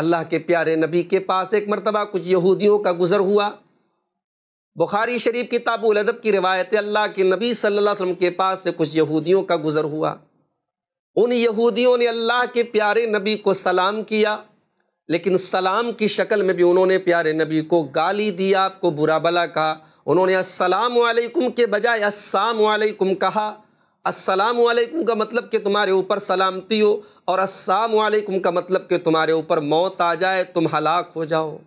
अल्लाह के प्यारे नबी के पास एक मरतबा कुछ यहूदियों का गुज़र हुआ बुखारी शरीफ ताबुल अदब की रिवायत अल्लाह के नबी सल्लल्लाहु अलैहि वसल्लम के पास से कुछ यहूदियों का गुज़र हुआ उन यहूदियों ने अल्लाह के प्यारे नबी को सलाम किया लेकिन सलाम की शक्ल में भी उन्होंने प्यारे नबी को गाली दी आपको बुरा भला कहा उन्होंने असलकुम के बजाय असलकुम कहा असलकुम का मतलब कि तुम्हारे ऊपर सलामती हो और असलकुम का मतलब कि तुम्हारे ऊपर मौत आ जाए तुम हलाक हो जाओ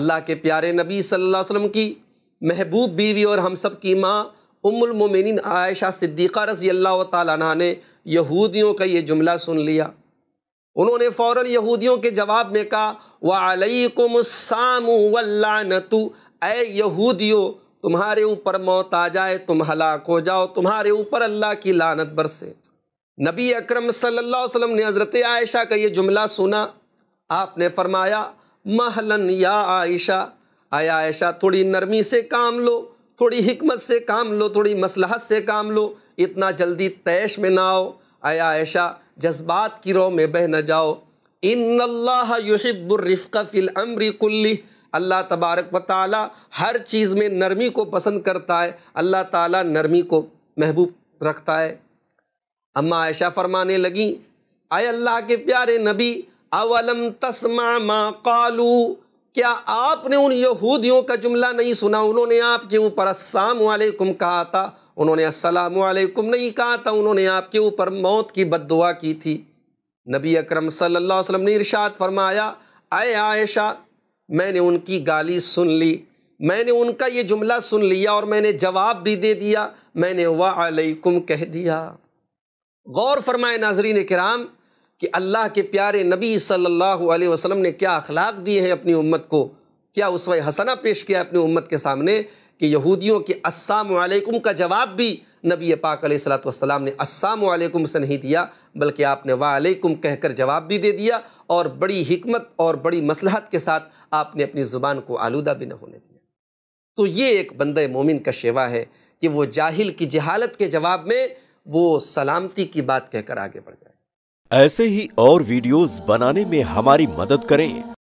अल्लाह के प्यारे नबी सल्लल्लाहु अलैहि वसल्लम की महबूब बीवी और हम सब की माँ उम्मिन आयशा सिद्दीक़ा रज़ी अल्लाह तह ने यहूदियों का ये जुमला सुन लिया उन्होंने फ़ौर यहूदियों के जवाब में कहा वालकुम सामू वल्लानतु ए यहूदियो तुम्हारे ऊपर मौत आ जाए तुम हलाक हो जाओ तुम्हारे ऊपर अल्लाह की लानत बरसे नबी अकरम सल्लल्लाहु अलैहि वसल्लम ने हज़रत आयशा का ये जुमला सुना आपने फरमाया महलन या आयशा आय आयशा थोड़ी नरमी से काम लो थोड़ी हिकमत से काम लो थोड़ी मसलहत से काम लो इतना जल्दी तैश में ना आओ आय आयशा जज्बात की रो में बह न जाओ इन अल्लाह युहिब्बुर्रिफ़ा फ़िल अमरी कुल्ली अल्लाह तबारक व ताली हर चीज़ में नरमी को पसंद करता है अल्लाह ताला नरमी को महबूब रखता है अम्मा आयशा फरमाने लगी आए अल्लाह के प्यारे नबी अवलम तस्मा मा कालू क्या आपने उन यहूदियों का जुमला नहीं सुना उन्होंने आपके ऊपर असलकुम कहा था उन्होंने असलकुम नहीं कहा था उन्होंने आपके ऊपर मौत की बददुआ की थी नबी अकरम सल्लल्लाहु अलैहि वसल्लम ने इरशाद फरमाया आए आयशा मैंने उनकी गाली सुन ली मैंने उनका ये जुमला सुन लिया और मैंने जवाब भी दे दिया मैंने वालेकुम कह दिया गौर फरमाए नाजरीन कराम कि अल्लाह के प्यारे नबी सल्लल्लाहु अलैहि वसल्लम ने क्या अखलाक दिए हैं अपनी उम्मत को क्या उस वह हसना पेश किया अपनी उम्मत के सामने कि यहूदियों के अस्सलाम का जवाब भी नबी पाक सलाम ने अस्सलाम से नहीं दिया बल्कि आपने वालेकुम कहकर जवाब भी दे दिया और बड़ी हमत और बड़ी मसलहत के साथ आपने अपनी ज़ुबान को आलूदा भी न होने दिया तो ये एक बंद मोमिन का शेवा है कि वो जाहिल की जहालत के जवाब में वो सलामती की बात कहकर आगे बढ़ जाए ऐसे ही और वीडियोस बनाने में हमारी मदद करें